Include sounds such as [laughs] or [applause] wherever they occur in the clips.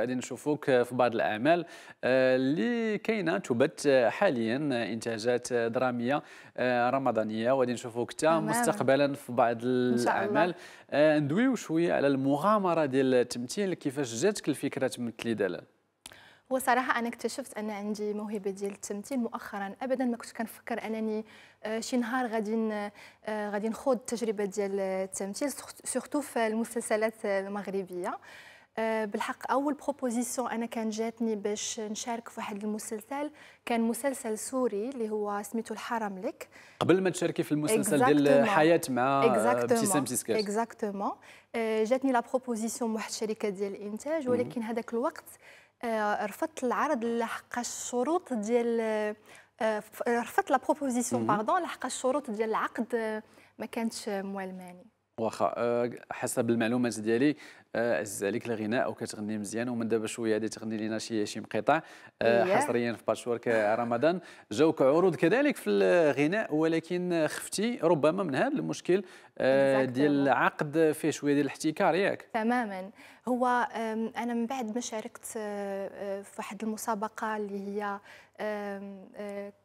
غادي نشوفوك في بعض الاعمال آه، اللي كاينه تبت آه، حاليا انتاجات آه، دراميه رمضانيه وغادي نشوفوك حتى مستقبلا في بعض الاعمال ندويو شويه على المغامره ديال التمثيل كيفاش جاتك الفكره تمثلي دلال هو صراحة أنا اكتشفت أن عندي موهبة ديال التمثيل مؤخرا أبدا ما كنت كنفكر أنني شي نهار غادي غادي نخوض التجربة ديال التمثيل سورتو في المسلسلات المغربية آه، بالحق اول بروبوزيسيون انا كان جاتني باش نشارك في واحد المسلسل كان مسلسل سوري اللي هو سميتو الحرم لك قبل ما تشاركي في المسلسل ديال الحياه مع ابتسام سيسكاش اكزاكتومون جاتني لا بروبوزيسيون من واحد الشركه ديال الانتاج ولكن هذاك الوقت آه، رفضت العرض لحقاش الشروط ديال آه، رفضت لا بروبوزيسيون باردون لحقاش الشروط ديال العقد ما كانتش موالماني واخا حسب المعلومات ديالي عز عليك الغناء وكتغني مزيان ومن دابا شويه غادي تغني لنا شي شي مقطع آه، إيه. حصريا في باتشورك آه، رمضان جاوك عروض كذلك في الغناء ولكن خفتي ربما من هذا المشكل آه، ديال العقد فيه شويه ديال الاحتكار ياك تماما هو انا من بعد ما شاركت في واحد المسابقه اللي هي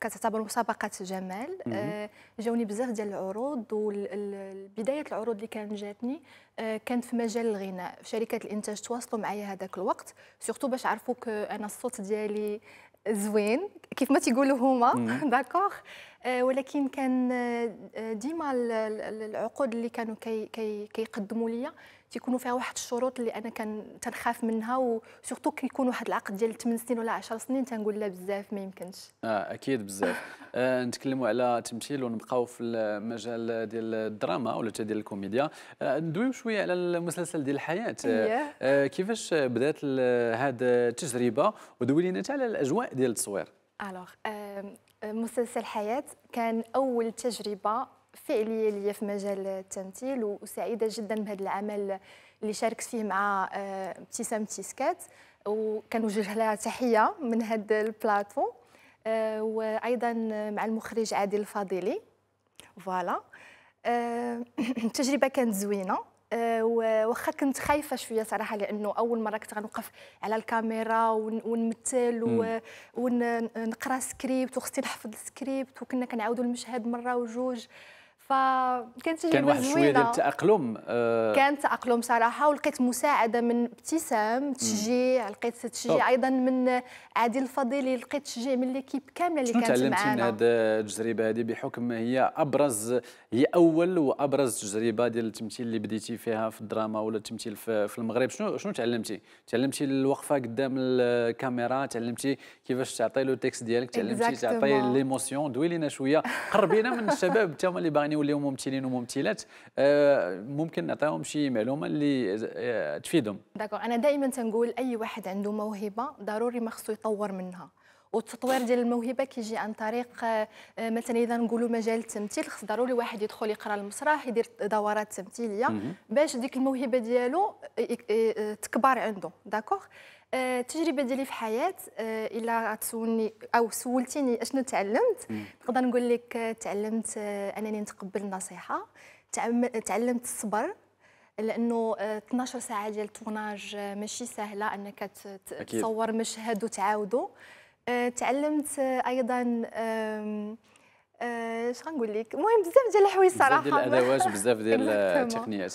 كتعتبر مسابقه جمال جاوني بزاف ديال العروض وبدايه العروض اللي كانت جاتني كانت في مجال الغناء في شركه الانتاج تواصلوا معايا هذاك الوقت سورتو باش عرفوك انا الصوت ديالي زوين كيف ما تيقولوا هما داكوغ [laughs] آه، ولكن كان آه، آه، ديما العقود اللي كانوا كي كي كيقدموا ليا تيكونوا فيها واحد الشروط اللي انا كان تنخاف منها وسورتو كيكون واحد العقد ديال 8 سنين ولا 10 سنين تنقول لا بزاف ما يمكنش اه اكيد بزاف آه نتكلموا على تمثيل ونبقاو في المجال ديال الدراما ولا حتى ديال الكوميديا آه ندويو شويه على المسلسل ديال الحياه آه, كيفاش بدات هذه التجربه ودوي لينا على الاجواء ديال التصوير الوغ مسلسل حياة كان أول تجربة فعلية لي في مجال التمثيل وسعيدة جدا بهذا العمل اللي شاركت فيه مع آه، ابتسام تيسكات وكنوجه لها تحية من هذا البلاتفو آه، وأيضا مع المخرج عادل الفاضلي فوالا آه، [clears throat] التجربة كانت زوينة آه، واخا كنت خايفه شويه صراحه لانه اول مره كنت غنوقف على الكاميرا ونمثل ونقرا سكريبت واختي نحفظ السكريبت وكنا كنعاودوا المشهد مره وجوج فكانت تجربه كان واحد شويه ديال التاقلم أه كان تاقلم صراحه ولقيت مساعده من ابتسام تشجيع لقيت تشجيع ايضا من عادل الفضيلي لقيت تشجيع من ليكيب كامله اللي كانت معنا تعلمتي من هذه التجربه هذه بحكم هي ابرز هي اول وابرز تجربه ديال التمثيل اللي بديتي فيها في الدراما ولا التمثيل في المغرب شنو شنو تعلمتي تعلمتي الوقفه قدام الكاميرا تعلمتي كيفاش تعطي له التكست ديالك تعلمتي تعطي ليموسيون دوي لينا شويه قربينا من الشباب [laughs] تا هما اللي باغيين يوليو ممثلين وممثلات ممكن نعطيهم شي معلومه اللي تفيدهم داكور انا دائما تنقول اي واحد عنده موهبه ضروري ما خصو يطور منها والتطوير ديال الموهبه كيجي عن طريق آه، آه، مثلا اذا نقولوا مجال التمثيل خص ضروري واحد يدخل يقرا المسرح يدير دورات تمثيليه باش ديك الموهبه ديالو تكبر عنده داكوغ التجربه آه، ديالي في حياه آه، الا تسولني او سولتيني اشنو تعلمت نقدر نقول لك آه، تعلمت انني نتقبل النصيحه تعلمت الصبر لانه 12 ساعه ديال التوناج ماشي سهله انك تصور مشهد وتعاوده تعلمت ايضا اش غنقول لك المهم بزاف ديال الحوايج صراحه بزاف ديال الادوات بزاف [laughs] ديال التقنيات